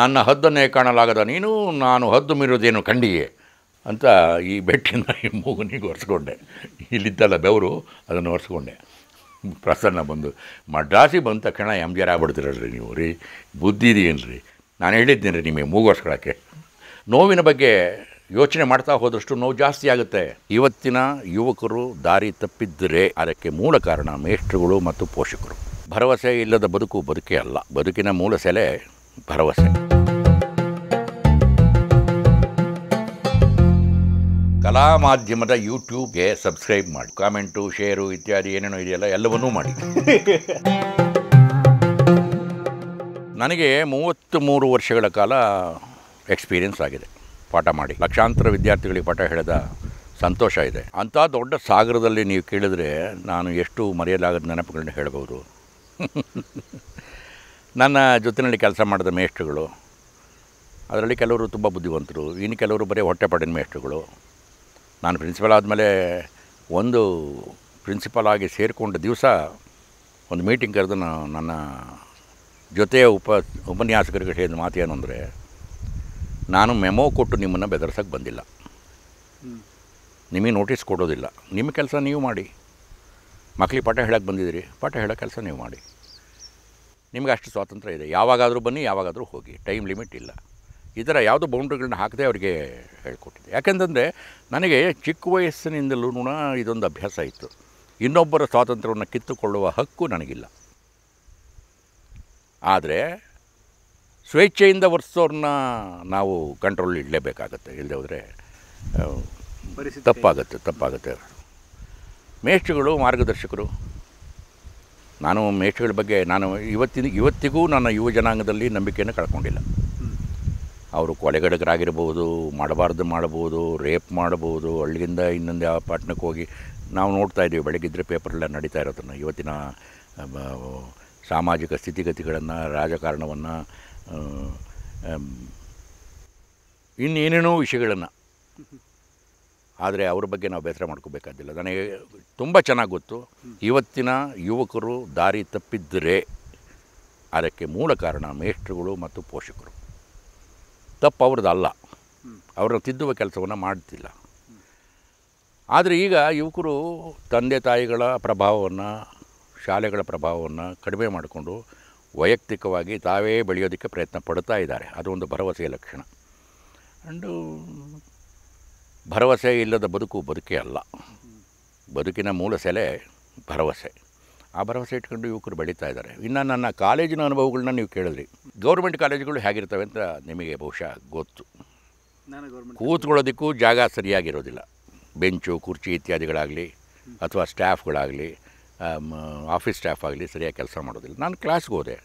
ನನ್ನ ಹದ್ದನ್ನೇ ಕಾಣಲಾಗದ ನೀನು ನಾನು ಹದ್ದು ಮೀರೋದೇನು ಕಂಡಿಯೇ ಅಂತ ಈ ಬೆಟ್ಟಿನ ಈ ಮೂಗನಿಗೆ ಒರೆಸ್ಕೊಂಡೆ ಇಲ್ಲಿದ್ದಲ್ಲ ಬೆವರು ಅದನ್ನು ಒರೆಸ್ಕೊಂಡೆ ಪ್ರಸನ್ನ ಬಂದು ಮಡ್ರಾಸಿ ಬಂದ ತಕ್ಷಣ ಎಂಜರ್ ಆಗ್ಬಿಡ್ತೀರಲ್ರಿ ನೀವು ರೀ ಬುದ್ಧಿ ಏನು ರೀ ನಾನು ಹೇಳಿದ್ದೀನಿ ರೀ ನಿಮಗೆ ಮೂಗು ಒರೆಸ್ಕೊಳಕ್ಕೆ ನೋವಿನ ಬಗ್ಗೆ ಯೋಚನೆ ಮಾಡ್ತಾ ಹೋದಷ್ಟು ನೋವು ಜಾಸ್ತಿ ಆಗುತ್ತೆ ಇವತ್ತಿನ ಯುವಕರು ದಾರಿ ತಪ್ಪಿದ್ದರೆ ಅದಕ್ಕೆ ಮೂಲ ಕಾರಣ ಮೇಷ್ಟ್ರುಗಳು ಮತ್ತು ಪೋಷಕರು ಭರವಸೆ ಇಲ್ಲದ ಬದುಕು ಬದುಕೇ ಅಲ್ಲ ಬದುಕಿನ ಮೂಲ ಸೆಲೆ ಭರವಸೆ ಕಲಾ ಮಾಧ್ಯಮದ ಯೂಟ್ಯೂಬ್ಗೆ ಸಬ್ಸ್ಕ್ರೈಬ್ ಮಾಡಿ ಕಾಮೆಂಟು ಶೇರು ಇತ್ಯಾದಿ ಏನೇನೋ ಇದೆಯಲ್ಲ ಎಲ್ಲವನ್ನೂ ಮಾಡಿ ನನಗೆ ಮೂವತ್ತು ಮೂರು ವರ್ಷಗಳ ಕಾಲ ಎಕ್ಸ್ಪೀರಿಯನ್ಸ್ ಆಗಿದೆ ಪಾಠ ಮಾಡಿ ಲಕ್ಷಾಂತರ ವಿದ್ಯಾರ್ಥಿಗಳಿಗೆ ಪಾಠ ಹೇಳಿದ ಸಂತೋಷ ಇದೆ ಅಂಥ ದೊಡ್ಡ ಸಾಗರದಲ್ಲಿ ನೀವು ಕೇಳಿದರೆ ನಾನು ಎಷ್ಟು ಮರೆಯಲಾಗದ ನೆನಪುಗಳನ್ನ ಹೇಳಬಹುದು ನನ್ನ ಜೊತೆಯಲ್ಲಿ ಕೆಲಸ ಮಾಡಿದ ಮೇಷ್ಟ್ರುಗಳು ಅದರಲ್ಲಿ ಕೆಲವರು ತುಂಬ ಬುದ್ಧಿವಂತರು ಇನ್ನು ಕೆಲವರು ಬರೀ ಹೊಟ್ಟೆ ಹೊಟ್ಟೆಪಾಡಿನ ಮೇಷ್ಟ್ರುಗಳು ನಾನು ಪ್ರಿನ್ಸಿಪಲ್ ಆದಮೇಲೆ ಒಂದು ಪ್ರಿನ್ಸಿಪಲ್ ಆಗಿ ಸೇರಿಕೊಂಡ ದಿವಸ ಒಂದು ಮೀಟಿಂಗ್ ಕರೆದು ನಾನು ನನ್ನ ಜೊತೆಯ ಉಪ ಉಪನ್ಯಾಸಕರಿಗೆ ಹೇಳಿದ ಮಾತು ಏನು ಅಂದರೆ ನಾನು ಮೆಮೋ ಕೊಟ್ಟು ನಿಮ್ಮನ್ನು ಬೆದರ್ಸೋಕ್ಕೆ ಬಂದಿಲ್ಲ ನಿಮಗೆ ನೋಟಿಸ್ ಕೊಡೋದಿಲ್ಲ ನಿಮ್ಮ ಕೆಲಸ ನೀವು ಮಾಡಿ ಮಕ್ಕಳಿಗೆ ಪಾಠ ಹೇಳಕ್ಕೆ ಬಂದಿದ್ದೀರಿ ಪಾಠ ಹೇಳೋ ಕೆಲಸ ನೀವು ಮಾಡಿ ನಿಮಗೆ ಅಷ್ಟು ಸ್ವಾತಂತ್ರ್ಯ ಇದೆ ಯಾವಾಗಾದರೂ ಬನ್ನಿ ಯಾವಾಗಾದರೂ ಹೋಗಿ ಟೈಮ್ ಲಿಮಿಟ್ ಇಲ್ಲ ಈ ಥರ ಯಾವುದೋ ಬೌಂಡ್ರಿಗಳನ್ನ ಹಾಕದೆ ಅವರಿಗೆ ಹೇಳ್ಕೊಟ್ಟಿದ್ದೆ ಯಾಕೆಂತಂದರೆ ನನಗೆ ಚಿಕ್ಕ ವಯಸ್ಸಿನಿಂದಲೂ ಇದೊಂದು ಅಭ್ಯಾಸ ಇತ್ತು ಇನ್ನೊಬ್ಬರ ಸ್ವಾತಂತ್ರ್ಯವನ್ನು ಕಿತ್ತುಕೊಳ್ಳುವ ಹಕ್ಕು ನನಗಿಲ್ಲ ಆದರೆ ಸ್ವೇಚ್ಛೆಯಿಂದ ವರ್ಸೋರನ್ನ ನಾವು ಕಂಟ್ರೋಲ್ ಇಡಲೇಬೇಕಾಗತ್ತೆ ಇಲ್ಲದೆ ಹೋದರೆ ತಪ್ಪಾಗುತ್ತೆ ತಪ್ಪಾಗುತ್ತೆ ಮೇಷ್ಟ್ರುಗಳು ಮಾರ್ಗದರ್ಶಕರು ನಾನು ಮೇಷಗಳ ಬಗ್ಗೆ ನಾನು ಇವತ್ತಿನ ಇವತ್ತಿಗೂ ನನ್ನ ಯುವ ಜನಾಂಗದಲ್ಲಿ ನಂಬಿಕೆಯನ್ನು ಕಳ್ಕೊಂಡಿಲ್ಲ ಅವರು ಕೊಲೆಗಡಗರಾಗಿರ್ಬೋದು ಮಾಡಬಾರ್ದು ಮಾಡ್ಬೋದು ರೇಪ್ ಮಾಡ್ಬೋದು ಹಳ್ಳಿಯಿಂದ ಇನ್ನೊಂದು ಯಾವ ಪಟ್ಟಣಕ್ಕೆ ಹೋಗಿ ನಾವು ನೋಡ್ತಾ ಇದ್ದೀವಿ ಪೇಪರ್ ಪೇಪರೆಲ್ಲ ನಡೀತಾ ಇರೋದನ್ನು ಇವತ್ತಿನ ಸಾಮಾಜಿಕ ಸ್ಥಿತಿಗತಿಗಳನ್ನು ರಾಜಕಾರಣವನ್ನು ಇನ್ನೇನೇನೋ ವಿಷಯಗಳನ್ನು ಆದರೆ ಅವ್ರ ಬಗ್ಗೆ ನಾವು ಬೇಸರ ಮಾಡ್ಕೋಬೇಕಾದಿಲ್ಲ ನನಗೆ ತುಂಬ ಚೆನ್ನಾಗಿ ಗೊತ್ತು ಇವತ್ತಿನ ಯುವಕರು ದಾರಿ ತಪ್ಪಿದ್ದರೆ ಅದಕ್ಕೆ ಮೂಲ ಕಾರಣ ಮೇಷ್ಟ್ರುಗಳು ಮತ್ತು ಪೋಷಕರು ತಪ್ಪು ಅಲ್ಲ ಅವ್ರನ್ನ ತಿದ್ದುವ ಕೆಲಸವನ್ನು ಮಾಡ್ತಿಲ್ಲ ಆದರೆ ಈಗ ಯುವಕರು ತಂದೆ ತಾಯಿಗಳ ಪ್ರಭಾವವನ್ನು ಶಾಲೆಗಳ ಪ್ರಭಾವವನ್ನು ಕಡಿಮೆ ಮಾಡಿಕೊಂಡು ವೈಯಕ್ತಿಕವಾಗಿ ತಾವೇ ಬೆಳೆಯೋದಕ್ಕೆ ಪ್ರಯತ್ನ ಪಡ್ತಾ ಇದ್ದಾರೆ ಅದೊಂದು ಭರವಸೆಯ ಲಕ್ಷಣ ಆ್ಯಂಡು ಭರವಸೆ ಇಲ್ಲದ ಬದುಕು ಬದುಕೇ ಅಲ್ಲ ಬದುಕಿನ ಮೂಲ ಸೆಲೆ ಭರವಸೆ ಆ ಭರವಸೆ ಇಟ್ಕೊಂಡು ಯುವಕರು ಬೆಳೀತಾ ಇದ್ದಾರೆ ಇನ್ನು ನನ್ನ ಕಾಲೇಜಿನ ಅನುಭವಗಳನ್ನ ನೀವು ಕೇಳಿದ್ರಿ ಗೌರ್ಮೆಂಟ್ ಕಾಲೇಜುಗಳು ಹೇಗಿರ್ತವೆ ಅಂತ ನಿಮಗೆ ಬಹುಶಃ ಗೊತ್ತು ಕೂತ್ಕೊಳ್ಳೋದಕ್ಕೂ ಜಾಗ ಸರಿಯಾಗಿರೋದಿಲ್ಲ ಬೆಂಚು ಕುರ್ಚಿ ಇತ್ಯಾದಿಗಳಾಗಲಿ ಅಥವಾ ಸ್ಟಾಫ್ಗಳಾಗಲಿ ಆಫೀಸ್ ಸ್ಟಾಫ್ ಆಗಲಿ ಸರಿಯಾಗಿ ಕೆಲಸ ಮಾಡೋದಿಲ್ಲ ನಾನು ಕ್ಲಾಸ್ಗೆ ಹೋದೆ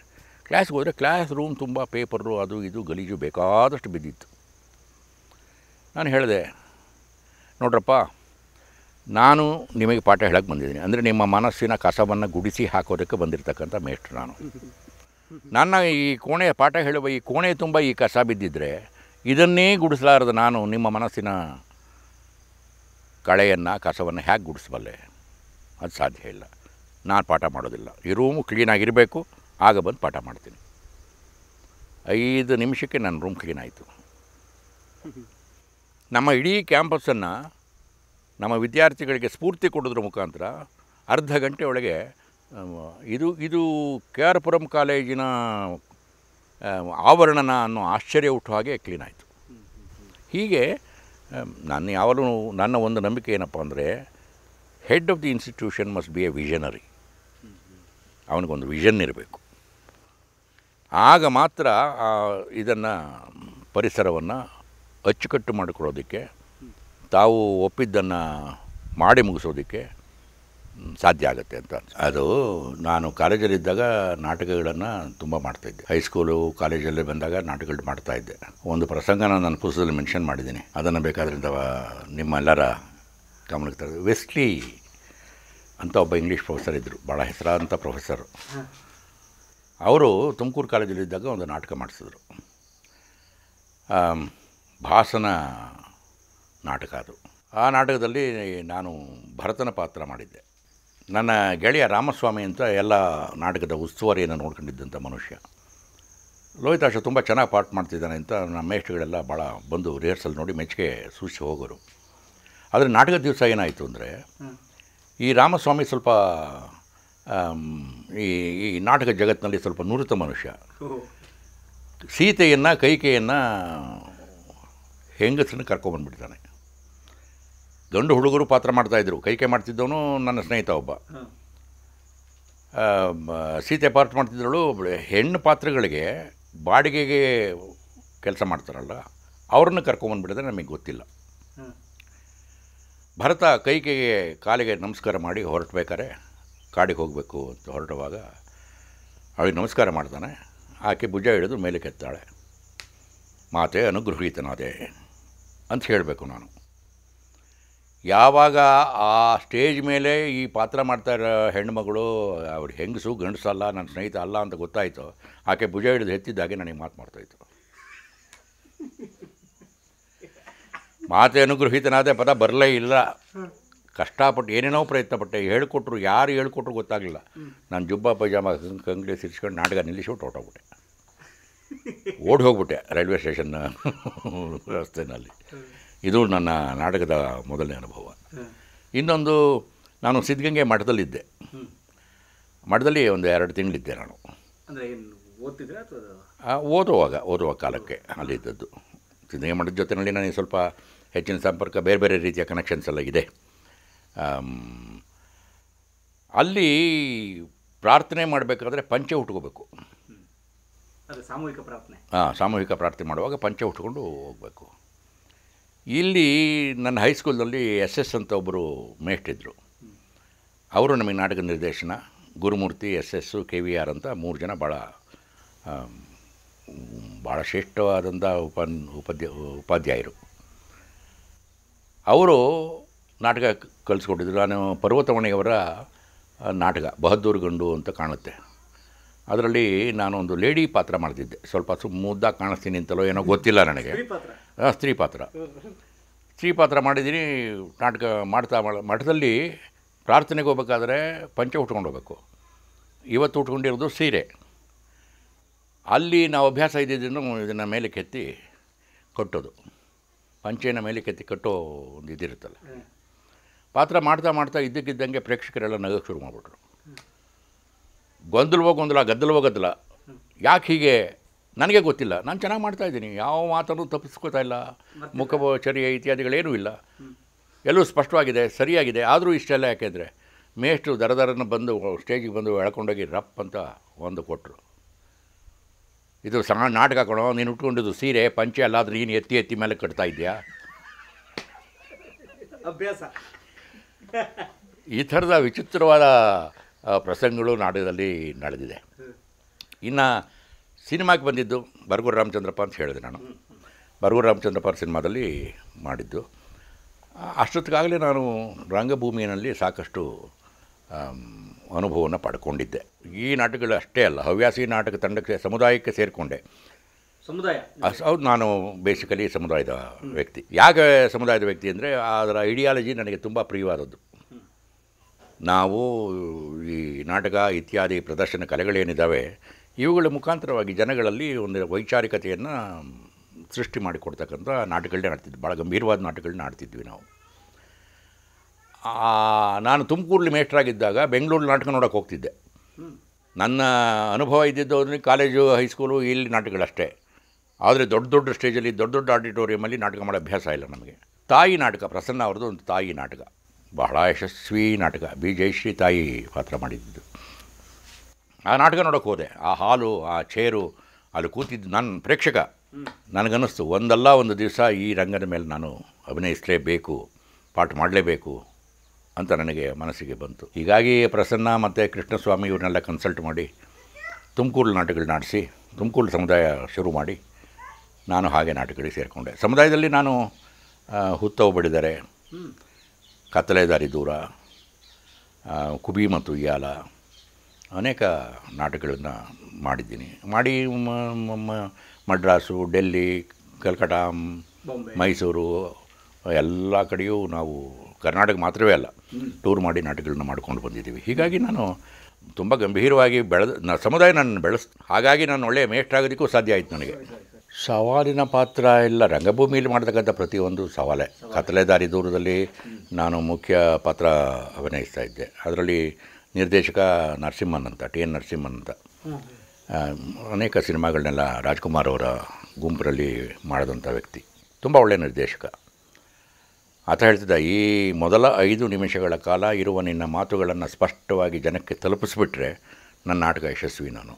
ಕ್ಲಾಸ್ಗೆ ಹೋದರೆ ಕ್ಲಾಸ್ ರೂಮ್ ತುಂಬ ಪೇಪರು ಅದು ಇದು ಗಲೀಜು ಬೇಕಾದಷ್ಟು ಬಿದ್ದಿತ್ತು ನಾನು ಹೇಳಿದೆ ನೋಡ್ರಪ್ಪ ನಾನು ನಿಮಗೆ ಪಾಠ ಹೇಳಕ್ಕೆ ಬಂದಿದ್ದೀನಿ ಅಂದರೆ ನಿಮ್ಮ ಮನಸ್ಸಿನ ಕಸವನ್ನು ಗುಡಿಸಿ ಹಾಕೋದಕ್ಕೆ ಬಂದಿರತಕ್ಕಂಥ ಮೇಷ್ಟ್ರು ನಾನು ನನ್ನ ಈ ಕೋಣೆ ಪಾಠ ಹೇಳುವ ಈ ಕೋಣೆ ತುಂಬ ಈ ಕಸ ಬಿದ್ದಿದ್ದರೆ ಇದನ್ನೇ ಗುಡಿಸಲಾರದು ನಾನು ನಿಮ್ಮ ಮನಸ್ಸಿನ ಕಳೆಯನ್ನು ಕಸವನ್ನು ಹೇಗೆ ಗುಡಿಸಬಲ್ಲೆ ಅದು ಸಾಧ್ಯ ಇಲ್ಲ ನಾನು ಪಾಠ ಮಾಡೋದಿಲ್ಲ ಈ ರೂಮು ಕ್ಲೀನಾಗಿರಬೇಕು ಆಗ ಬಂದು ಪಾಠ ಮಾಡ್ತೀನಿ ಐದು ನಿಮಿಷಕ್ಕೆ ನನ್ನ ರೂಮ್ ಕ್ಲೀನ್ ಆಯಿತು ನಮ್ಮ ಇಡೀ ಕ್ಯಾಂಪಸ್ಸನ್ನು ನಮ್ಮ ವಿದ್ಯಾರ್ಥಿಗಳಿಗೆ ಸ್ಫೂರ್ತಿ ಕೊಡೋದ್ರ ಮುಖಾಂತರ ಅರ್ಧ ಗಂಟೆ ಒಳಗೆ ಇದು ಇದು ಕೆ ಆರ್ ಪುರಂ ಕಾಲೇಜಿನ ಆವರಣನ ಅನ್ನೋ ಆಶ್ಚರ್ಯ ಹುಟ್ಟುವ ಹಾಗೆ ಕ್ಲೀನ್ ಆಯಿತು ಹೀಗೆ ನಾನು ಯಾವಾಗಲೂ ನನ್ನ ಒಂದು ನಂಬಿಕೆ ಏನಪ್ಪ ಅಂದರೆ head of the institution must be a visionary ಅವನಿಗೊಂದು ವಿಷನ್ ಇರಬೇಕು ಆಗ ಮಾತ್ರ ಇದನ್ನು ಪರಿಸರವನ್ನು ಅಚ್ಚುಕಟ್ಟು ಮಾಡಿಕೊಡೋದಕ್ಕೆ ತಾವು ಒಪ್ಪಿದ್ದನ್ನು ಮಾಡಿ ಮುಗಿಸೋದಕ್ಕೆ ಸಾಧ್ಯ ಆಗುತ್ತೆ ಅಂತ ಅದು ನಾನು ಕಾಲೇಜಲ್ಲಿದ್ದಾಗ ನಾಟಕಗಳನ್ನು ತುಂಬ ಮಾಡ್ತಾಯಿದ್ದೆ ಹೈಸ್ಕೂಲು ಕಾಲೇಜಲ್ಲಿ ಬಂದಾಗ ನಾಟಕಗಳು ಮಾಡ್ತಾಯಿದ್ದೆ ಒಂದು ಪ್ರಸಂಗನ ನಾನು ಪುಸ್ತಕದಲ್ಲಿ ಮೆನ್ಷನ್ ಮಾಡಿದ್ದೀನಿ ಅದನ್ನು ಬೇಕಾದ್ರಿಂದ ನಿಮ್ಮೆಲ್ಲರ ಗಮನಕ್ಕೆ ತರ ವೆಸ್ಟ್ಲಿ ಅಂತ ಒಬ್ಬ ಇಂಗ್ಲೀಷ್ ಪ್ರೊಫೆಸರ್ ಇದ್ದರು ಭಾಳ ಹೆಸರಾದಂಥ ಪ್ರೊಫೆಸರು ಅವರು ತುಮಕೂರು ಕಾಲೇಜಲ್ಲಿದ್ದಾಗ ಒಂದು ನಾಟಕ ಮಾಡಿಸಿದ್ರು ಭಾಸನ ನಾಟಕ ಅದು ಆ ನಾಟಕದಲ್ಲಿ ನಾನು ಭರತನ ಪಾತ್ರ ಮಾಡಿದ್ದೆ ನನ್ನ ಗೆಳೆಯ ರಾಮಸ್ವಾಮಿ ಅಂತ ಎಲ್ಲ ನಾಟಕದ ಉಸ್ತುವಾರಿಯನ್ನು ನೋಡ್ಕೊಂಡಿದ್ದಂಥ ಮನುಷ್ಯ ಲೋಹಿತಾಶ ತುಂಬ ಚೆನ್ನಾಗಿ ಪಾಠ ಮಾಡ್ತಿದ್ದಾನೆ ಅಂತ ನಮ್ಮ ಮೇಷ್ಟ್ಗಳೆಲ್ಲ ಭಾಳ ಬಂದು ರಿಹರ್ಸಲ್ ನೋಡಿ ಮೆಚ್ಚುಗೆ ಸೂಚಿಸಿ ಹೋಗೋರು ಆದರೆ ನಾಟಕದ ದಿವಸ ಏನಾಯಿತು ಅಂದರೆ ಈ ರಾಮಸ್ವಾಮಿ ಸ್ವಲ್ಪ ಈ ಈ ನಾಟಕ ಜಗತ್ತಿನಲ್ಲಿ ಸ್ವಲ್ಪ ನುರಿತ ಮನುಷ್ಯ ಸೀತೆಯನ್ನು ಕೈಕೆಯನ್ನು ಹೆಂಗಸನ್ನು ಕರ್ಕೊಂಬಂದ್ಬಿಡ್ತಾನೆ ಗಂಡು ಹುಡುಗರು ಪಾತ್ರ ಮಾಡ್ತಾಯಿದ್ರು ಕೈಕೆ ಮಾಡ್ತಿದ್ದವನು ನನ್ನ ಸ್ನೇಹಿತ ಒಬ್ಬ ಸೀತೆ ಪಾತ್ರ ಮಾಡ್ತಿದ್ದಳು ಹೆಣ್ಣು ಪಾತ್ರಗಳಿಗೆ ಬಾಡಿಗೆಗೆ ಕೆಲಸ ಮಾಡ್ತಾರಲ್ಲ ಅವ್ರನ್ನ ಕರ್ಕೊಂಬಂದ್ಬಿಡಿದ್ರೆ ನಮಗೆ ಗೊತ್ತಿಲ್ಲ ಭರತ ಕೈಕೆಗೆ ಕಾಲಿಗೆ ನಮಸ್ಕಾರ ಮಾಡಿ ಹೊರಟಬೇಕಾರೆ ಕಾಡಿಗೆ ಹೋಗಬೇಕು ಅಂತ ಹೊರಟುವಾಗ ಅವಳಿಗೆ ನಮಸ್ಕಾರ ಮಾಡ್ತಾನೆ ಆಕೆ ಭುಜ ಹಿಡಿದು ಮೇಲೆ ಕೆತ್ತಾಳೆ ಮಾತೆ ಅನುಗೃಹೀತನಾದೆ ಅಂತ ಹೇಳಬೇಕು ನಾನು ಯಾವಾಗ ಆ ಸ್ಟೇಜ್ ಮೇಲೆ ಈ ಪಾತ್ರ ಮಾಡ್ತಾ ಇರೋ ಹೆಣ್ಮಗಳು ಅವ್ರು ಹೆಂಗಸು ಗಂಡಸಲ್ಲ ನನ್ನ ಸ್ನೇಹಿತ ಅಲ್ಲ ಅಂತ ಗೊತ್ತಾಯಿತು ಆಕೆ ಭುಜ ಹಿಡಿದು ಹೆತ್ತಿದ್ದಾಗೆ ನನಗೆ ಮಾತು ಮಾಡ್ತಾಯಿತ್ತು ಮಾತೆ ಅನುಗ್ರಹಿತನಾದೆ ಪದ ಬರಲೇ ಇಲ್ಲ ಕಷ್ಟಪಟ್ಟು ಏನೇನೋ ಪ್ರಯತ್ನಪಟ್ಟೆ ಹೇಳಿಕೊಟ್ರು ಯಾರು ಹೇಳ್ಕೊಟ್ರು ಗೊತ್ತಾಗಲಿಲ್ಲ ನಾನು ಜುಬ್ಬ ಪೈಜಾಮ ಕಂಗ್ಡಿ ಸಿರಿಸ್ಕೊಂಡು ನಾಟಕ ನಿಲ್ಲಿಸಿ ಹೊಟ್ಟೋಗ್ಬಿಟ್ಟೆ ಓಡಿ ಹೋಗ್ಬಿಟ್ಟೆ ರೈಲ್ವೆ ಸ್ಟೇಷನ್ನ ರಸ್ತೆಯಲ್ಲಿ ಇದು ನನ್ನ ನಾಟಕದ ಮೊದಲನೇ ಅನುಭವ ಇನ್ನೊಂದು ನಾನು ಸಿದ್ಧಗಂಗೆ ಮಠದಲ್ಲಿದ್ದೆ ಮಠದಲ್ಲಿ ಒಂದು ಎರಡು ತಿಂಗಳಿದ್ದೆ ನಾನು ಓದುವಾಗ ಓದುವ ಕಾಲಕ್ಕೆ ಅಲ್ಲಿ ಇದ್ದದ್ದು ಸಿದ್ಧಗಂಗೆ ಮಠದ ಜೊತೆಯಲ್ಲಿ ನನಗೆ ಸ್ವಲ್ಪ ಹೆಚ್ಚಿನ ಸಂಪರ್ಕ ಬೇರೆ ಬೇರೆ ರೀತಿಯ ಕನೆಕ್ಷನ್ಸ್ ಎಲ್ಲ ಇದೆ ಅಲ್ಲಿ ಪ್ರಾರ್ಥನೆ ಮಾಡಬೇಕಾದ್ರೆ ಪಂಚೆ ಉಟ್ಕೋಬೇಕು ಸಾಮೂಹಿಕ ಪ್ರಾರ್ಥನೆ ಹಾಂ ಸಾಮೂಹಿಕ ಪ್ರಾರ್ಥನೆ ಮಾಡುವಾಗ ಪಂಚ ಉಟ್ಕೊಂಡು ಹೋಗಬೇಕು ಇಲ್ಲಿ ನನ್ನ ಹೈಸ್ಕೂಲ್ನಲ್ಲಿ ಎಸ್ ಎಸ್ ಅಂತ ಒಬ್ಬರು ಇದ್ದರು ಅವರು ನಮಗೆ ನಾಟಕ ನಿರ್ದೇಶನ Gurumurthy S S K V R ಅಂತ ಮೂರು ಜನ ಭಾಳ ಭಾಳ ಶ್ರೇಷ್ಠವಾದಂಥ ಉಪ ಉಪಾಧ್ಯ ಉಪಾಧ್ಯಾಯರು ಅವರು ನಾಟಕ ಕಲಿಸ್ಕೊಟ್ಟಿದ್ರು ನಾನು ಪರ್ವತಮಣಿಯವರ ನಾಟಕ ಬಹದ್ದೂರ್ ಗಂಡು ಅಂತ ಕಾಣುತ್ತೆ ಅದರಲ್ಲಿ ನಾನೊಂದು ಲೇಡಿ ಪಾತ್ರ ಮಾಡ್ತಿದ್ದೆ ಸ್ವಲ್ಪ ಸು ಕಾಣಿಸ್ತೀನಿ ಅಂತಲೋ ಏನೋ ಗೊತ್ತಿಲ್ಲ ನನಗೆ ಸ್ತ್ರೀ ಪಾತ್ರ ಸ್ತ್ರೀ ಪಾತ್ರ ಮಾಡಿದ್ದೀನಿ ನಾಟಕ ಮಾಡ್ತಾ ಮಠದಲ್ಲಿ ಪ್ರಾರ್ಥನೆಗೆ ಹೋಗ್ಬೇಕಾದ್ರೆ ಪಂಚೆ ಉಟ್ಕೊಂಡು ಹೋಗ್ಬೇಕು ಇವತ್ತು ಉಟ್ಕೊಂಡಿರೋದು ಸೀರೆ ಅಲ್ಲಿ ನಾವು ಅಭ್ಯಾಸ ಇದ್ದಿದ್ದನ್ನು ಇದನ್ನು ಮೇಲೆ ಕೆತ್ತಿ ಕಟ್ಟೋದು ಪಂಚೆಯನ್ನು ಮೇಲೆ ಕೆತ್ತಿ ಕಟ್ಟೋ ಒಂದು ಇದಿರುತ್ತಲ್ಲ ಪಾತ್ರ ಮಾಡ್ತಾ ಮಾಡ್ತಾ ಇದ್ದಕ್ಕಿದ್ದಂಗೆ ಪ್ರೇಕ್ಷಕರೆಲ್ಲ ನಗಕ್ಕೆ ಶುರು ಮಾಡಿಬಿಟ್ರು ಗೊಂದಲವೋ ಗೊಂದಲ ಗದ್ದಲವೋ ಗದ್ದಲ ಯಾಕೆ ಹೀಗೆ ನನಗೆ ಗೊತ್ತಿಲ್ಲ ನಾನು ಚೆನ್ನಾಗಿ ಮಾಡ್ತಾಯಿದ್ದೀನಿ ಯಾವ ಮಾತನ್ನು ತಪ್ಪಿಸ್ಕೋತಾ ಇಲ್ಲ ಮುಖಭಾವಚರ್ಯ ಇತ್ಯಾದಿಗಳೇನೂ ಇಲ್ಲ ಎಲ್ಲೂ ಸ್ಪಷ್ಟವಾಗಿದೆ ಸರಿಯಾಗಿದೆ ಆದರೂ ಇಷ್ಟೆಲ್ಲ ಯಾಕೆಂದರೆ ಮೇಷ್ಟು ದರದರನ್ನು ಬಂದು ಸ್ಟೇಜಿಗೆ ಬಂದು ಎಳ್ಕೊಂಡೋಗಿ ರಪ್ ಅಂತ ಒಂದು ಕೊಟ್ಟರು ಇದು ಸಣ್ಣ ನಾಟಕ ಕೊಡೋ ನೀನು ಉಟ್ಕೊಂಡಿದ್ದು ಸೀರೆ ಪಂಚೆ ಅಲ್ಲಾದರೂ ನೀನು ಎತ್ತಿ ಎತ್ತಿ ಮೇಲೆ ಕಟ್ತಾ ಇದೆಯಾ ಅಭ್ಯಾಸ ಈ ಥರದ ವಿಚಿತ್ರವಾದ ಪ್ರಸಂಗಗಳು ನಾಡದಲ್ಲಿ ನಡೆದಿದೆ ಇನ್ನು ಸಿನಿಮಾಗೆ ಬಂದಿದ್ದು ಬರಗೂರು ರಾಮಚಂದ್ರಪ್ಪ ಅಂತ ಹೇಳಿದೆ ನಾನು ಬರಗೂರು ರಾಮಚಂದ್ರಪ್ಪ ಸಿನಿಮಾದಲ್ಲಿ ಮಾಡಿದ್ದು ಅಷ್ಟೊತ್ತಿಗಾಗಲೇ ನಾನು ರಂಗಭೂಮಿಯಲ್ಲಿ ಸಾಕಷ್ಟು ಅನುಭವವನ್ನು ಪಡ್ಕೊಂಡಿದ್ದೆ ಈ ನಾಟಕಗಳು ಅಷ್ಟೇ ಅಲ್ಲ ಹವ್ಯಾಸಿ ನಾಟಕ ತಂಡಕ್ಕೆ ಸಮುದಾಯಕ್ಕೆ ಸೇರಿಕೊಂಡೆ ಸಮುದಾಯ ಹೌದು ನಾನು ಬೇಸಿಕಲಿ ಸಮುದಾಯದ ವ್ಯಕ್ತಿ ಯಾಕೆ ಸಮುದಾಯದ ವ್ಯಕ್ತಿ ಅಂದರೆ ಅದರ ಐಡಿಯಾಲಜಿ ನನಗೆ ತುಂಬ ಪ್ರಿಯವಾದದ್ದು ನಾವು ಈ ನಾಟಕ ಇತ್ಯಾದಿ ಪ್ರದರ್ಶನ ಕಲೆಗಳೇನಿದ್ದಾವೆ ಇವುಗಳ ಮುಖಾಂತರವಾಗಿ ಜನಗಳಲ್ಲಿ ಒಂದು ವೈಚಾರಿಕತೆಯನ್ನು ಸೃಷ್ಟಿ ಮಾಡಿಕೊಡ್ತಕ್ಕಂಥ ನಾಟಕಗಳನ್ನೇ ಆಡ್ತಿದ್ವಿ ಭಾಳ ಗಂಭೀರವಾದ ನಾಟಕಗಳನ್ನ ಆಡ್ತಿದ್ವಿ ನಾವು ನಾನು ತುಮಕೂರಲ್ಲಿ ಮೇಷ್ಟ್ರಾಗಿದ್ದಾಗ ಬೆಂಗಳೂರು ನಾಟಕ ನೋಡೋಕೆ ಹೋಗ್ತಿದ್ದೆ ನನ್ನ ಅನುಭವ ಇದ್ದಿದ್ದು ಅಂದರೆ ಕಾಲೇಜು ಹೈಸ್ಕೂಲು ಇಲ್ಲಿ ನಾಟಕಗಳಷ್ಟೇ ಆದರೆ ದೊಡ್ಡ ದೊಡ್ಡ ಸ್ಟೇಜಲ್ಲಿ ದೊಡ್ಡ ದೊಡ್ಡ ಆಡಿಟೋರಿಯಮಲ್ಲಿ ನಾಟಕ ಮಾಡೋ ಅಭ್ಯಾಸ ಇಲ್ಲ ನಮಗೆ ತಾಯಿ ನಾಟಕ ಪ್ರಸನ್ನ ಅವ್ರದ್ದು ಒಂದು ತಾಯಿ ನಾಟಕ ಬಹಳ ಯಶಸ್ವಿ ನಾಟಕ ಬಿ ಜಯಶ್ರೀ ತಾಯಿ ಪಾತ್ರ ಮಾಡಿದ್ದು ಆ ನಾಟಕ ನೋಡೋಕೆ ಹೋದೆ ಆ ಹಾಲು ಆ ಚೇರು ಅಲ್ಲಿ ಕೂತಿದ್ದು ನನ್ನ ಪ್ರೇಕ್ಷಕ ನನಗನ್ನಿಸ್ತು ಒಂದಲ್ಲ ಒಂದು ದಿವಸ ಈ ರಂಗದ ಮೇಲೆ ನಾನು ಅಭಿನಯಿಸಲೇಬೇಕು ಪಾಠ ಮಾಡಲೇಬೇಕು ಅಂತ ನನಗೆ ಮನಸ್ಸಿಗೆ ಬಂತು ಹೀಗಾಗಿ ಪ್ರಸನ್ನ ಮತ್ತು ಕೃಷ್ಣಸ್ವಾಮಿ ಇವ್ರನ್ನೆಲ್ಲ ಕನ್ಸಲ್ಟ್ ಮಾಡಿ ತುಮಕೂರು ನಾಟಕಗಳು ನಾಡಿಸಿ ತುಮಕೂರು ಸಮುದಾಯ ಶುರು ಮಾಡಿ ನಾನು ಹಾಗೆ ನಾಟಕಗಳಿಗೆ ಸೇರಿಕೊಂಡೆ ಸಮುದಾಯದಲ್ಲಿ ನಾನು ಹುತ್ತ ಬಡಿದರೆ ಕತ್ತಲೆ ದಾರಿ ದೂರ ಕುಬಿ ಮತ್ತು ಉಯ್ಯಾಲ ಅನೇಕ ನಾಟಕಗಳನ್ನು ಮಾಡಿದ್ದೀನಿ ಮಾಡಿ ಮಡ್ರಾಸು ಡೆಲ್ಲಿ ಕಲ್ಕಟಾ ಮೈಸೂರು ಎಲ್ಲ ಕಡೆಯೂ ನಾವು ಕರ್ನಾಟಕ ಮಾತ್ರವೇ ಅಲ್ಲ ಟೂರ್ ಮಾಡಿ ನಾಟಕಗಳನ್ನು ಮಾಡ್ಕೊಂಡು ಬಂದಿದ್ದೀವಿ ಹೀಗಾಗಿ ನಾನು ತುಂಬ ಗಂಭೀರವಾಗಿ ಬೆಳೆದ ಸಮುದಾಯ ನನ್ನ ಬೆಳೆಸ್ ಹಾಗಾಗಿ ನಾನು ಒಳ್ಳೆಯ ಆಗೋದಕ್ಕೂ ಸಾಧ್ಯ ಆಯಿತು ನನಗೆ ಸವಾಲಿನ ಪಾತ್ರ ಎಲ್ಲ ರಂಗಭೂಮಿಯಲ್ಲಿ ಮಾಡತಕ್ಕಂಥ ಪ್ರತಿಯೊಂದು ಸವಾಲೆ ಕತ್ತಲೆ ದಾರಿ ದೂರದಲ್ಲಿ ನಾನು ಮುಖ್ಯ ಪಾತ್ರ ಅಭಿನಯಿಸ್ತಾ ಇದ್ದೆ ಅದರಲ್ಲಿ ನಿರ್ದೇಶಕ ನರಸಿಂಹನ್ ಅಂತ ಟಿ ಎನ್ ನರಸಿಂಹನ್ ಅಂತ ಅನೇಕ ಸಿನಿಮಾಗಳನ್ನೆಲ್ಲ ರಾಜ್ಕುಮಾರ್ ಅವರ ಗುಂಪರಲ್ಲಿ ಮಾಡಿದಂಥ ವ್ಯಕ್ತಿ ತುಂಬ ಒಳ್ಳೆಯ ನಿರ್ದೇಶಕ ಆತ ಹೇಳ್ತಿದ್ದ ಈ ಮೊದಲ ಐದು ನಿಮಿಷಗಳ ಕಾಲ ಇರುವ ನಿನ್ನ ಮಾತುಗಳನ್ನು ಸ್ಪಷ್ಟವಾಗಿ ಜನಕ್ಕೆ ತಲುಪಿಸ್ಬಿಟ್ರೆ ನನ್ನ ನಾಟಕ ಯಶಸ್ವಿ ನಾನು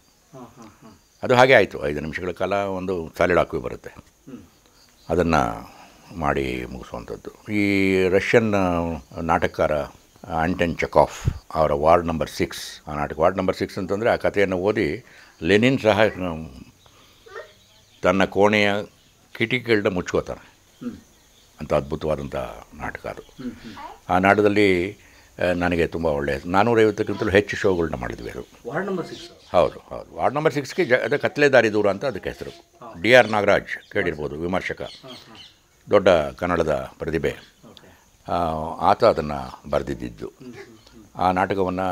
ಅದು ಹಾಗೆ ಆಯಿತು ಐದು ನಿಮಿಷಗಳ ಕಾಲ ಒಂದು ಸಾಲಿಡ್ ಹಾಕಿ ಬರುತ್ತೆ ಅದನ್ನು ಮಾಡಿ ಮುಗಿಸುವಂಥದ್ದು ಈ ರಷ್ಯನ್ ನಾಟಕಕಾರ ಆಂಟನ್ ಚಕಾಫ್ ಅವರ ವಾರ್ಡ್ ನಂಬರ್ ಸಿಕ್ಸ್ ಆ ನಾಟಕ ವಾರ್ಡ್ ನಂಬರ್ ಸಿಕ್ಸ್ ಅಂತಂದರೆ ಆ ಕಥೆಯನ್ನು ಓದಿ ಲೆನಿನ್ ಸಹ ತನ್ನ ಕೋಣೆಯ ಕಿಟಕಿಗಳನ್ನ ಮುಚ್ಕೋತಾನೆ ಅಂತ ಅದ್ಭುತವಾದಂಥ ನಾಟಕ ಅದು ಆ ನಾಟಕದಲ್ಲಿ ನನಗೆ ತುಂಬ ಒಳ್ಳೆಯದು ನಾನ್ನೂರೈವತ್ತಕ್ಕಿಂತಲೂ ಹೆಚ್ಚು ಶೋಗಳನ್ನ ಮಾಡಿದ್ವಿ ಅದು ವಾರ್ಡ್ ನಂಬರ್ ಸಿಕ್ಸ್ ಹೌದು ಹೌದು ವಾರ್ಡ್ ನಂಬರ್ ಸಿಕ್ಸ್ಗೆ ಜ ಅದು ಕತ್ಲೆ ದಾರಿ ದೂರ ಅಂತ ಅದಕ್ಕೆ ಹೆಸರು ಡಿ ಆರ್ ನಾಗರಾಜ್ ಕೇಳಿರ್ಬೋದು ವಿಮರ್ಶಕ ದೊಡ್ಡ ಕನ್ನಡದ ಪ್ರತಿಭೆ ಆತ ಅದನ್ನು ಬರೆದಿದ್ದಿದ್ದು ಆ ನಾಟಕವನ್ನು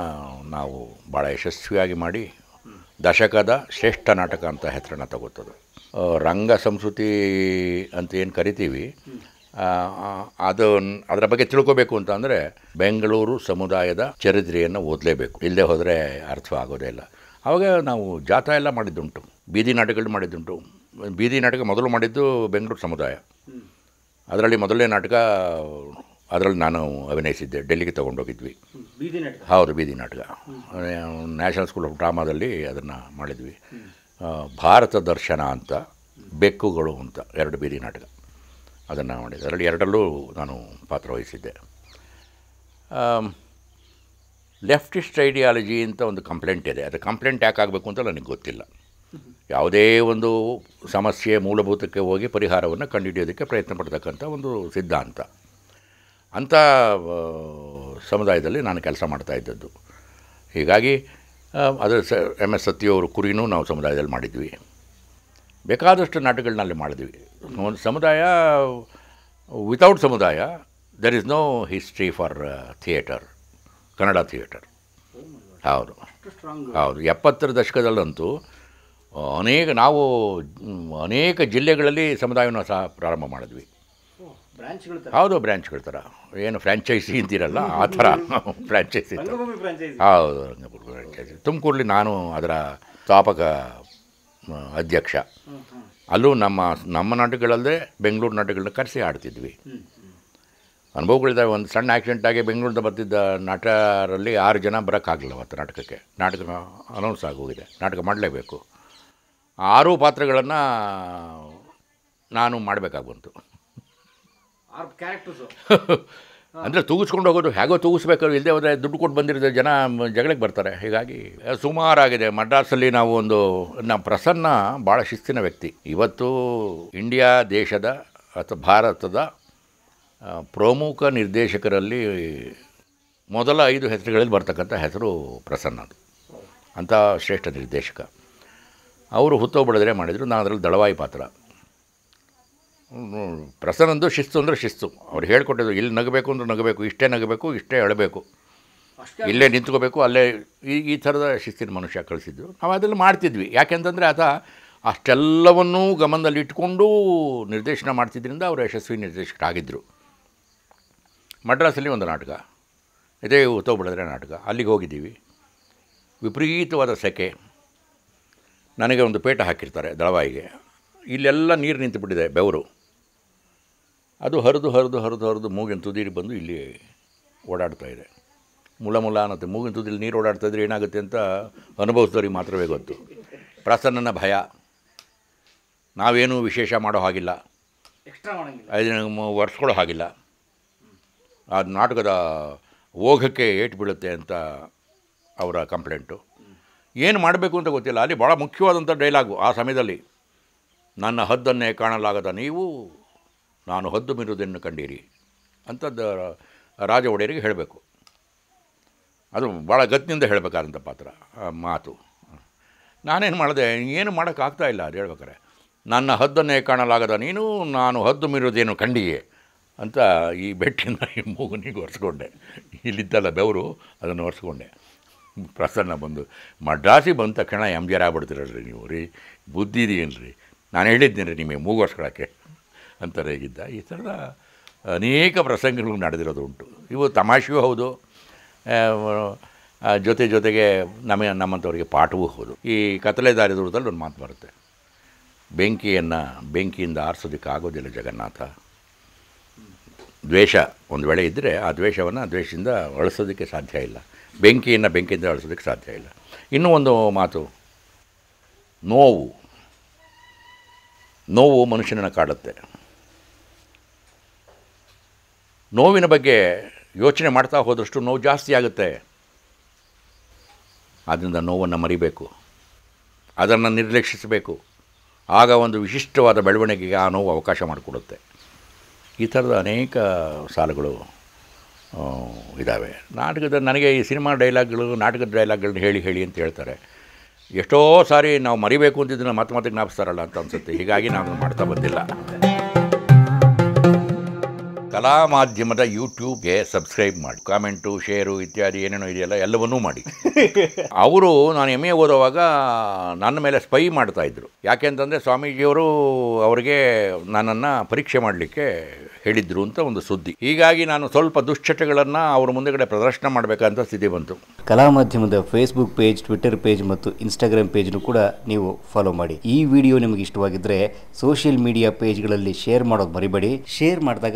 ನಾವು ಭಾಳ ಯಶಸ್ವಿಯಾಗಿ ಮಾಡಿ ದಶಕದ ಶ್ರೇಷ್ಠ ನಾಟಕ ಅಂತ ಹೆಸರನ್ನು ತಗೋತದೆ ರಂಗ ಸಂಸ್ಕೃತಿ ಅಂತ ಏನು ಕರಿತೀವಿ ಅದು ಅದರ ಬಗ್ಗೆ ತಿಳ್ಕೋಬೇಕು ಅಂತ ಅಂದರೆ ಬೆಂಗಳೂರು ಸಮುದಾಯದ ಚರಿತ್ರೆಯನ್ನು ಓದಲೇಬೇಕು ಇಲ್ಲದೆ ಹೋದರೆ ಅರ್ಥ ಆಗೋದೇ ಇಲ್ಲ ಆವಾಗ ನಾವು ಜಾಥಾ ಎಲ್ಲ ಮಾಡಿದ್ದುಂಟು ಬೀದಿ ನಾಟಕಗಳು ಮಾಡಿದ್ದುಂಟು ಬೀದಿ ನಾಟಕ ಮೊದಲು ಮಾಡಿದ್ದು ಬೆಂಗಳೂರು ಸಮುದಾಯ ಅದರಲ್ಲಿ ಮೊದಲನೇ ನಾಟಕ ಅದರಲ್ಲಿ ನಾನು ಅಭಿನಯಿಸಿದ್ದೆ ಡೆಲ್ಲಿಗೆ ತೊಗೊಂಡೋಗಿದ್ವಿ ಬೀದಿ ನಾಟಕ ಹೌದು ಬೀದಿ ನಾಟಕ ನ್ಯಾಷನಲ್ ಸ್ಕೂಲ್ ಆಫ್ ಡ್ರಾಮಾದಲ್ಲಿ ಅದನ್ನು ಮಾಡಿದ್ವಿ ಭಾರತ ದರ್ಶನ ಅಂತ ಬೆಕ್ಕುಗಳು ಅಂತ ಎರಡು ಬೀದಿ ನಾಟಕ ಅದನ್ನು ಮಾಡಿದ್ದೆ ಅದರಲ್ಲಿ ಎರಡರಲ್ಲೂ ನಾನು ಪಾತ್ರವಹಿಸಿದ್ದೆ ಲೆಫ್ಟಿಸ್ಟ್ ಐಡಿಯಾಲಜಿ ಅಂತ ಒಂದು ಕಂಪ್ಲೇಂಟ್ ಇದೆ ಅದು ಕಂಪ್ಲೇಂಟ್ ಯಾಕೆ ಆಗಬೇಕು ಅಂತ ನನಗೆ ಗೊತ್ತಿಲ್ಲ ಯಾವುದೇ ಒಂದು ಸಮಸ್ಯೆ ಮೂಲಭೂತಕ್ಕೆ ಹೋಗಿ ಪರಿಹಾರವನ್ನು ಕಂಡುಹಿಡಿಯೋದಕ್ಕೆ ಪ್ರಯತ್ನ ಪಡ್ತಕ್ಕಂಥ ಒಂದು ಸಿದ್ಧಾಂತ ಅಂಥ ಸಮುದಾಯದಲ್ಲಿ ನಾನು ಕೆಲಸ ಮಾಡ್ತಾ ಇದ್ದದ್ದು ಹೀಗಾಗಿ ಅದರ ಸ ಎಮ್ ಎಸ್ ಸತ್ಯವರು ಕುರಿನೂ ನಾವು ಸಮುದಾಯದಲ್ಲಿ ಮಾಡಿದ್ವಿ ಬೇಕಾದಷ್ಟು ನಾಟಕಗಳನ್ನಲ್ಲಿ ಮಾಡಿದ್ವಿ ಒಂದು ಸಮುದಾಯ ವಿತೌಟ್ ಸಮುದಾಯ there is no history for theatre Kannada theatre ಹೌದು ಹೌದು ಎಪ್ಪತ್ತರ ದಶಕದಲ್ಲಂತೂ ಅನೇಕ ನಾವು ಅನೇಕ ಜಿಲ್ಲೆಗಳಲ್ಲಿ ಸಮುದಾಯವನ್ನು ಸಹ ಪ್ರಾರಂಭ ಮಾಡಿದ್ವಿ ಹೌದು ಬ್ರ್ಯಾಂಚ್ಗಳ ಥರ ಏನು ಫ್ರ್ಯಾಂಚೈಸಿ ಅಂತೀರಲ್ಲ ಆ ಥರ ಫ್ರ್ಯಾಂಚೈಸಿ ಹೌದು ರಂಗಪುರ ಫ್ರ್ಯಾಂಚೈಸಿ ತುಮಕೂರಲ್ಲಿ ನಾನು ಅದರ ಸ್ಥಾಪಕ ಅಧ್ಯಕ್ಷ ಅಲ್ಲೂ ನಮ್ಮ ನಮ್ಮ ನಾಟಕಗಳಲ್ಲದೆ ಬೆಂಗಳೂರು ನಾಟಕಗಳನ್ನ ಕರೆಸಿ ಆಡ್ತಿದ್ವಿ ಅನುಭವಗಳಿದ್ದಾವೆ ಒಂದು ಸಣ್ಣ ಆ್ಯಕ್ಸಿಡೆಂಟಾಗಿ ಬೆಂಗಳೂರಿಂದ ಬರ್ತಿದ್ದ ನಟರಲ್ಲಿ ಆರು ಜನ ಬರೋಕ್ಕಾಗಲಿಲ್ಲ ಮತ್ತು ನಾಟಕಕ್ಕೆ ನಾಟಕ ಅನೌನ್ಸ್ ಆಗೋಗಿದೆ ನಾಟಕ ಮಾಡಲೇಬೇಕು ಆರು ಪಾತ್ರಗಳನ್ನು ನಾನು ಮಾಡಬೇಕಾಗಿ ಬಂತು ಅಂದರೆ ತೂಗಿಸ್ಕೊಂಡು ಹೋಗೋದು ಹೇಗೋ ತೂಗಿಸ್ಬೇಕು ಇಲ್ಲದೆ ಹೋದರೆ ದುಡ್ಡು ಕೊಟ್ಟು ಬಂದಿರೋದು ಜನ ಜಗಳಕ್ಕೆ ಬರ್ತಾರೆ ಹೀಗಾಗಿ ಸುಮಾರಾಗಿದೆ ಮಡ್ರಾಸಲ್ಲಿ ನಾವು ಒಂದು ನಮ್ಮ ಪ್ರಸನ್ನ ಭಾಳ ಶಿಸ್ತಿನ ವ್ಯಕ್ತಿ ಇವತ್ತು ಇಂಡಿಯಾ ದೇಶದ ಅಥವಾ ಭಾರತದ ಪ್ರಮುಖ ನಿರ್ದೇಶಕರಲ್ಲಿ ಮೊದಲ ಐದು ಹೆಸರುಗಳಲ್ಲಿ ಬರ್ತಕ್ಕಂಥ ಹೆಸರು ಪ್ರಸನ್ನ ಅದು ಅಂಥ ಶ್ರೇಷ್ಠ ನಿರ್ದೇಶಕ ಅವರು ಹುತ್ತೋ ಮಾಡಿದರು ನಾನು ಅದರಲ್ಲಿ ದಳವಾಯಿ ಪಾತ್ರ ಪ್ರಸನ್ನಂದು ಶಿಸ್ತು ಅಂದರೆ ಶಿಸ್ತು ಅವ್ರು ಹೇಳ್ಕೊಟ್ಟಿದ್ರು ಇಲ್ಲಿ ನಗಬೇಕು ಅಂದ್ರೆ ನಗಬೇಕು ಇಷ್ಟೇ ನಗಬೇಕು ಇಷ್ಟೇ ಅಳಬೇಕು ಇಲ್ಲೇ ನಿಂತ್ಕೋಬೇಕು ಅಲ್ಲೇ ಈ ಈ ಥರದ ಶಿಸ್ತಿನ ಮನುಷ್ಯ ಕಳಿಸಿದ್ದು ನಾವು ಅದೆಲ್ಲ ಮಾಡ್ತಿದ್ವಿ ಯಾಕೆಂತಂದರೆ ಆತ ಅಷ್ಟೆಲ್ಲವನ್ನೂ ಗಮನದಲ್ಲಿಟ್ಟುಕೊಂಡು ನಿರ್ದೇಶನ ಮಾಡ್ತಿದ್ದರಿಂದ ಅವರು ಯಶಸ್ವಿ ನಿರ್ದೇಶಕರಾಗಿದ್ದರು ಮಡ್ರಾಸಲ್ಲಿ ಒಂದು ನಾಟಕ ಇದೇ ಉತ್ತೋ ನಾಟಕ ಅಲ್ಲಿಗೆ ಹೋಗಿದ್ದೀವಿ ವಿಪರೀತವಾದ ಸೆಕೆ ನನಗೆ ಒಂದು ಪೇಟ ಹಾಕಿರ್ತಾರೆ ದಳವಾಯಿಗೆ ಇಲ್ಲೆಲ್ಲ ನೀರು ನಿಂತುಬಿಟ್ಟಿದೆ ಬೆವರು ಅದು ಹರಿದು ಹರಿದು ಹರಿದು ಹರಿದು ಮೂಗಿನ ತುದಿರಿ ಬಂದು ಇಲ್ಲಿ ಓಡಾಡ್ತಾ ಇದೆ ಮುಲ ಮುಲ ಅನ್ನತ್ತೆ ಮೂಗಿನ ತುದಿಲಿ ನೀರು ಓಡಾಡ್ತಾ ಇದ್ರೆ ಏನಾಗುತ್ತೆ ಅಂತ ಅನುಭವಿಸಿದವ್ರಿಗೆ ಮಾತ್ರವೇ ಗೊತ್ತು ಪ್ರಸನ್ನನ ಭಯ ನಾವೇನು ವಿಶೇಷ ಮಾಡೋ ಹಾಗಿಲ್ಲ ಅದನ್ನು ಒರೆಸ್ಕೊಳ್ಳೋ ಹಾಗಿಲ್ಲ ಅದು ನಾಟಕದ ಓಘಕ್ಕೆ ಏಟು ಬೀಳುತ್ತೆ ಅಂತ ಅವರ ಕಂಪ್ಲೇಂಟು ಏನು ಮಾಡಬೇಕು ಅಂತ ಗೊತ್ತಿಲ್ಲ ಅಲ್ಲಿ ಭಾಳ ಮುಖ್ಯವಾದಂಥ ಡೈಲಾಗು ಆ ಸಮಯದಲ್ಲಿ ನನ್ನ ಹದ್ದನ್ನೇ ಕಾಣಲಾಗದ ನೀವು ನಾನು ಹದ್ದು ಮೀರುವುದನ್ನು ಕಂಡೀರಿ ಅಂಥದ್ದು ರಾಜ ಒಡೆಯರಿಗೆ ಹೇಳಬೇಕು ಅದು ಭಾಳ ಗತ್ತಿನಿಂದ ಹೇಳಬೇಕಾದಂಥ ಪಾತ್ರ ಮಾತು ನಾನೇನು ಮಾಡಿದೆ ಏನು ಮಾಡೋಕ್ಕಾಗ್ತಾ ಇಲ್ಲ ಅದು ಹೇಳ್ಬೇಕಾರೆ ನನ್ನ ಹದ್ದನ್ನೇ ಕಾಣಲಾಗದ ನೀನು ನಾನು ಹದ್ದು ಮೀರೋದೇನು ಕಂಡಿಯೇ ಅಂತ ಈ ಬೆಟ್ಟಿನ ಈ ಮೂಗನಿಗೆ ಒರೆಸ್ಕೊಂಡೆ ಇಲ್ಲಿದ್ದಲ್ಲ ಬೆವರು ಅದನ್ನು ಒರೆಸ್ಕೊಂಡೆ ಪ್ರಸನ್ನ ಬಂದು ಮಡ್ರಾಸಿ ಬಂದ ತಕ್ಷಣ ಎಂಜರ್ ಆಗ್ಬಿಡ್ತೀರಲ್ರಿ ನೀವು ರೀ ಬುದ್ಧಿ ರೀ ನಾನು ಹೇಳಿದ್ದೀನಿ ರೀ ನಿಮಗೆ ಮೂಗು ಒರೆಸ್ಕೊಳಕ್ಕೆ ಹೇಗಿದ್ದ ಈ ಥರದ ಅನೇಕ ಪ್ರಸಂಗಗಳು ನಡೆದಿರೋದು ಉಂಟು ಇವು ತಮಾಷೆಯೂ ಹೌದು ಜೊತೆ ಜೊತೆಗೆ ನಮ್ಮ ನಮ್ಮಂಥವ್ರಿಗೆ ಪಾಠವೂ ಹೌದು ಈ ಕತ್ತಲೆ ದಾರಿ ದೂರದಲ್ಲಿ ಒಂದು ಮಾತು ಬರುತ್ತೆ ಬೆಂಕಿಯನ್ನು ಬೆಂಕಿಯಿಂದ ಆಗೋದಿಲ್ಲ ಜಗನ್ನಾಥ ದ್ವೇಷ ಒಂದು ವೇಳೆ ಇದ್ದರೆ ಆ ದ್ವೇಷವನ್ನು ದ್ವೇಷದಿಂದ ಅಳಿಸೋದಕ್ಕೆ ಸಾಧ್ಯ ಇಲ್ಲ ಬೆಂಕಿಯನ್ನು ಬೆಂಕಿಯಿಂದ ಅಳಿಸೋದಕ್ಕೆ ಸಾಧ್ಯ ಇಲ್ಲ ಇನ್ನೂ ಒಂದು ಮಾತು ನೋವು ನೋವು ಮನುಷ್ಯನನ್ನು ಕಾಡುತ್ತೆ ನೋವಿನ ಬಗ್ಗೆ ಯೋಚನೆ ಮಾಡ್ತಾ ಹೋದಷ್ಟು ನೋವು ಜಾಸ್ತಿ ಆಗುತ್ತೆ ಆದ್ದರಿಂದ ನೋವನ್ನು ಮರಿಬೇಕು ಅದನ್ನು ನಿರ್ಲಕ್ಷಿಸಬೇಕು ಆಗ ಒಂದು ವಿಶಿಷ್ಟವಾದ ಬೆಳವಣಿಗೆಗೆ ಆ ನೋವು ಅವಕಾಶ ಮಾಡಿಕೊಡುತ್ತೆ ಈ ಥರದ ಅನೇಕ ಸಾಲುಗಳು ಇದ್ದಾವೆ ನಾಟಕದ ನನಗೆ ಈ ಸಿನಿಮಾ ಡೈಲಾಗ್ಗಳು ನಾಟಕದ ಡೈಲಾಗ್ಗಳನ್ನ ಹೇಳಿ ಹೇಳಿ ಅಂತ ಹೇಳ್ತಾರೆ ಎಷ್ಟೋ ಸಾರಿ ನಾವು ಮರಿಬೇಕು ಅಂತಿದ್ದನ್ನು ಮತ್ತೆ ಮತ್ತೆ ಜ್ಞಾಪಿಸ್ತಾರಲ್ಲ ಅಂತ ಅನಿಸುತ್ತೆ ಹೀಗಾಗಿ ನಾನು ಮಾಡ್ತಾ ಬಂದಿಲ್ಲ ಕಲಾ ಮಾಧ್ಯಮದ ಯೂಟ್ಯೂಬ್ಗೆ ಸಬ್ಸ್ಕ್ರೈಬ್ ಮಾಡಿ ಕಾಮೆಂಟು ಶೇರು ಇತ್ಯಾದಿ ಏನೇನೋ ಇದೆಯಲ್ಲ ಎಲ್ಲವನ್ನೂ ಮಾಡಿ ಅವರು ನಾನು ಎಮ್ ಎ ಓದುವಾಗ ನನ್ನ ಮೇಲೆ ಸ್ಪೈ ಮಾಡ್ತಾ ಇದ್ರು ಯಾಕೆಂತಂದರೆ ಸ್ವಾಮೀಜಿಯವರು ಅವರಿಗೆ ನನ್ನನ್ನು ಪರೀಕ್ಷೆ ಮಾಡಲಿಕ್ಕೆ ಹೇಳಿದ್ರು ಅಂತ ಒಂದು ಸುದ್ದಿ ಹೀಗಾಗಿ ನಾನು ಸ್ವಲ್ಪ ದುಶ್ಚಟಗಳನ್ನು ಅವರ ಮುಂದೆಗಡೆ ಪ್ರದರ್ಶನ ಮಾಡಬೇಕಂತ ಸ್ಥಿತಿ ಬಂತು ಕಲಾ ಮಾಧ್ಯಮದ ಫೇಸ್ಬುಕ್ ಪೇಜ್ ಟ್ವಿಟರ್ ಪೇಜ್ ಮತ್ತು ಇನ್ಸ್ಟಾಗ್ರಾಮ್ ಪೇಜ್ನು ಕೂಡ ನೀವು ಫಾಲೋ ಮಾಡಿ ಈ ವಿಡಿಯೋ ನಿಮಗೆ ಇಷ್ಟವಾಗಿದ್ದರೆ ಸೋಷಿಯಲ್ ಮೀಡಿಯಾ ಪೇಜ್ಗಳಲ್ಲಿ ಶೇರ್ ಮಾಡೋದು ಮರಿಬೇಡಿ ಶೇರ್ ಮಾಡಿದಾಗ